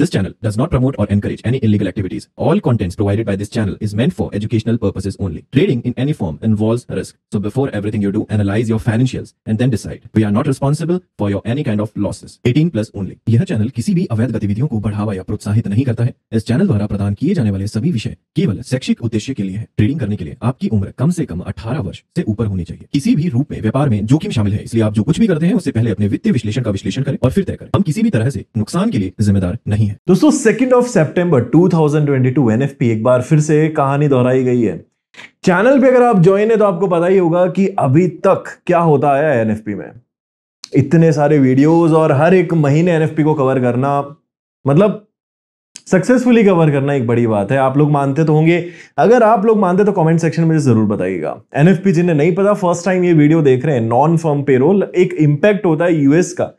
This channel does not promote or encourage any illegal activities. All contents provided by this channel is meant for educational purposes only. Trading in any form involves risk. So before everything you do, analyze your financials and then decide. We are not responsible for your any kind of losses. 18 plus only. यह channel किसी भी अवैध गतिविधियों को बढ़ावा या प्रोत्साहित नहीं करता है इस चैनल द्वारा प्रदान किए जाने वाले सभी विषय केवल शैक्षिक उद्देश्य के लिए है ट्रेडिंग करने के लिए आपकी उम्र कम से कम 18 वर्ष से ऊपर होनी चाहिए किसी भी रूप में व्यापार में जोखिम शामिल है इसलिए आप जो कुछ भी करते हैं उससे पहले अपने वित्तीय विश्लेषण का विश्लेषण करें और फिर तय करें हम किसी भी तरह से नुकसान के लिए जिम्मेदार नहीं है दोस्तों सेकेंड ऑफ सेप्टेम्बर 2022 एनएफपी एक बार फिर से कहानी दोहराई गई है चैनल पे अगर आप ज्वाइन है तो आपको पता ही होगा कि अभी तक क्या होता आया है एनएफपी में इतने सारे वीडियोस और हर एक महीने एनएफपी को कवर करना मतलब सक्सेसफुली कवर करना एक बड़ी बात है आप लोग मानते तो होंगे अगर आप लोग मानते तो कमेंट सेक्शन में जरूर बताइएगा एनएफपी जिन्हें नहीं पता फर्स्ट टाइम ये वीडियो देख रहे हैं नॉन फर्म पेरोल एक इम्पैक्ट होता है यूएस का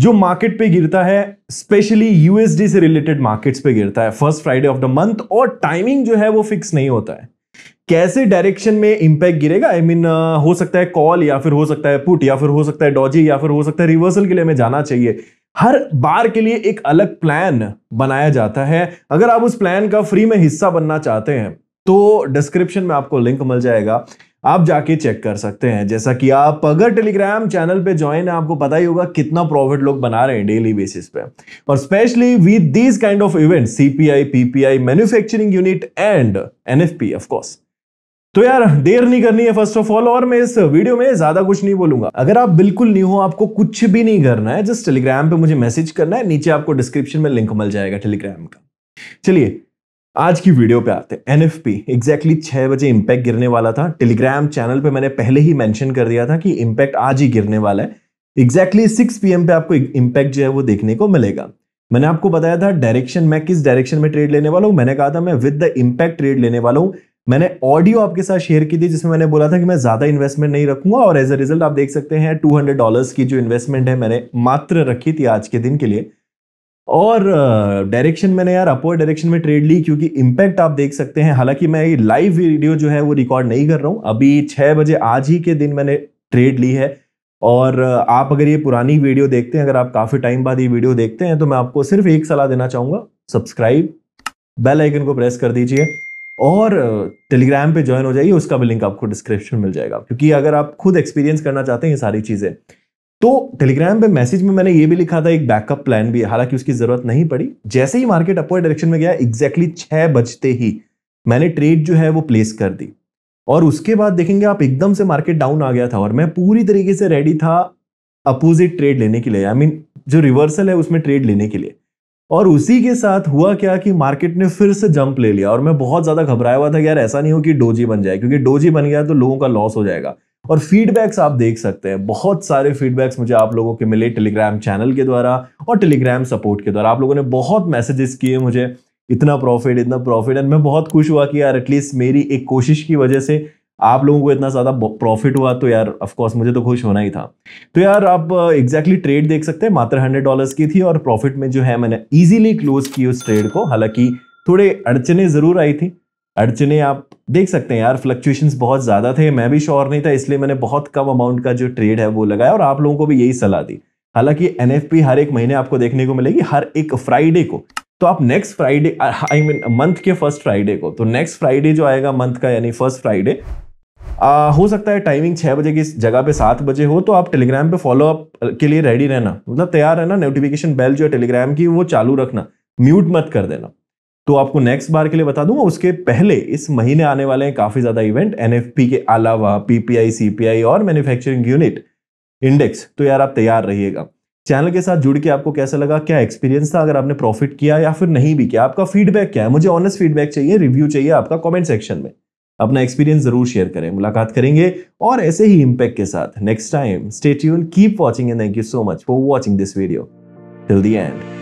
जो मार्केट पे गिरता है स्पेशली यूएसडी से रिलेटेड मार्केट्स पे गिरता है first Friday of the month और टाइमिंग जो है वो फिक्स नहीं होता है कैसे डायरेक्शन में इंपैक्ट गिरेगा आई I मीन mean, हो सकता है कॉल या फिर हो सकता है पुट या फिर हो सकता है डॉजी या फिर हो सकता है रिवर्सल के लिए हमें जाना चाहिए हर बार के लिए एक अलग प्लान बनाया जाता है अगर आप उस प्लान का फ्री में हिस्सा बनना चाहते हैं तो डिस्क्रिप्शन में आपको लिंक मिल जाएगा आप जाके चेक कर सकते हैं जैसा कि आप अगर टेलीग्राम चैनल पे ज्वाइन है आपको पता ही होगा कितना प्रॉफिट लोग बना रहे हैं डेली बेसिस पे और specially with these kind of event CPI PPI manufacturing unit and NFP of course तो यार देर नहीं करनी है फर्स्ट ऑफ ऑल और मैं इस वीडियो में ज्यादा कुछ नहीं बोलूंगा अगर आप बिल्कुल न्यू हो आपको कुछ भी नहीं करना है जस्ट टेलीग्राम पे मुझे मैसेज करना है नीचे आपको डिस्क्रिप्शन में लिंक मिल जाएगा टेलीग्राम का चलिए आज की वीडियो पे आते हैं एन एफ पी एग्जैक्टली छह बजे इम्पैक्ट गिरने वाला था टेलीग्राम चैनल पे मैंने पहले ही मेंशन कर दिया था कि इम्पैक्ट आज ही गिरने वाला है एग्जैक्टली सिक्स पी पे आपको इम्पैक्ट जो है वो देखने को मिलेगा मैंने आपको बताया था डायरेक्शन मैं किस डायरेक्शन में ट्रेड लेने वाला हूँ मैंने कहा था मैं विद द इम्पैक्ट ट्रेड लेने वाला हूँ मैंने ऑडियो आपके साथ शेयर की थी जिसमें मैंने बोला था कि मैं ज़्यादा इन्वेस्टमेंट नहीं रखूंगा और एज अ रिजल्ट आप देख सकते हैं टू हंड्रेड डॉलर की जो इन्वेस्टमेंट है मैंने मात्र रखी थी आज के दिन के लिए और डायरेक्शन मैंने यार अपवर्ड डायरेक्शन में ट्रेड ली क्योंकि इम्पैक्ट आप देख सकते हैं हालांकि मैं ये लाइव वीडियो जो है वो रिकॉर्ड नहीं कर रहा हूँ अभी छः बजे आज ही के दिन मैंने ट्रेड ली है और आप अगर ये पुरानी वीडियो देखते हैं अगर आप काफ़ी टाइम बाद ये वीडियो देखते हैं तो मैं आपको सिर्फ एक सलाह देना चाहूँगा सब्सक्राइब बेल आइकन को प्रेस कर दीजिए और टेलीग्राम पे ज्वाइन हो जाइए उसका भी लिंक आपको डिस्क्रिप्शन मिल जाएगा क्योंकि अगर आप खुद एक्सपीरियंस करना चाहते हैं ये सारी चीज़ें तो टेलीग्राम पे मैसेज में मैंने ये भी लिखा था एक बैकअप प्लान भी हालांकि उसकी जरूरत नहीं पड़ी जैसे ही मार्केट अपवर्ड डायरेक्शन में गया एग्जैक्टली छह बजते ही मैंने ट्रेड जो है वो प्लेस कर दी और उसके बाद देखेंगे आप एकदम से मार्केट डाउन आ गया था और मैं पूरी तरीके से रेडी था अपोजिट ट्रेड लेने के लिए आई I मीन mean, जो रिवर्सल है उसमें ट्रेड लेने के लिए और उसी के साथ हुआ क्या कि मार्केट ने फिर से जंप ले लिया और मैं बहुत ज्यादा घबराया हुआ था कि यार ऐसा नहीं हो कि डोजी बन जाए क्योंकि डोजी बन गया तो लोगों का लॉस हो जाएगा और फीडबैक्स आप देख सकते हैं बहुत सारे फीडबैक्स मुझे आप लोगों के मिले टेलीग्राम चैनल के द्वारा और टेलीग्राम सपोर्ट के द्वारा आप लोगों ने बहुत मैसेजेस किए मुझे इतना प्रॉफिट इतना प्रॉफिट एंड मैं बहुत खुश हुआ कि यार एटलीस्ट मेरी एक कोशिश की वजह से आप लोगों को इतना ज़्यादा प्रॉफिट हुआ तो यार ऑफ कोर्स मुझे तो खुश होना ही था तो यार आप एग्जैक्टली ट्रेड देख सकते हैं मात्र हंड्रेड डॉलर्स की थी और प्रॉफिट में जो है मैंने इजीली क्लोज की उस ट्रेड को हालांकि थोड़े अड़चने ज़रूर आई थी अड़चने आप देख सकते हैं यार फ्लक्चुएशंस बहुत ज़्यादा थे मैं भी श्योर नहीं था इसलिए मैंने बहुत कम अमाउंट का जो ट्रेड है वो लगाया और आप लोगों को भी यही सलाह दी हालांकि एन हर एक महीने आपको देखने को मिलेगी हर एक फ्राइडे को तो आप next Friday I mean month के फर्स्ट फ्राइडे को तो नेक्स्ट फ्राइडे जो आएगा मंथ का यानी फर्स्ट फ्राइडे हो सकता है टाइमिंग छः बजे की जगह पे सात बजे हो तो आप टेलीग्राम पे फॉलो अप के लिए रेडी रहना मतलब तैयार रहना नोटिफिकेशन बेल जो है टेलीग्राम की वो चालू रखना म्यूट मत कर देना तो आपको नेक्स्ट बार के लिए बता दूंगा उसके पहले इस महीने आने वाले हैं काफी ज्यादा इवेंट एनएफपी के अलावा पीपीआई सीपीआई और मैन्युफैक्चरिंग यूनिट इंडेक्स तो यार आप तैयार रहिएगा चैनल के साथ जुड़ के आपको कैसा लगा क्या एक्सपीरियंस था अगर आपने प्रॉफिट किया या फिर नहीं भी किया आपका फीडबैक क्या है मुझे ऑनेस्ट फीडबैक चाहिए रिव्यू चाहिए आपका कॉमेंट सेक्शन में अपना एक्सपीरियंस जरूर शेयर करें मुलाकात करेंगे और ऐसे ही इम्पैक्ट के साथ next time state tune keep watching and thank you so much for watching this video till the and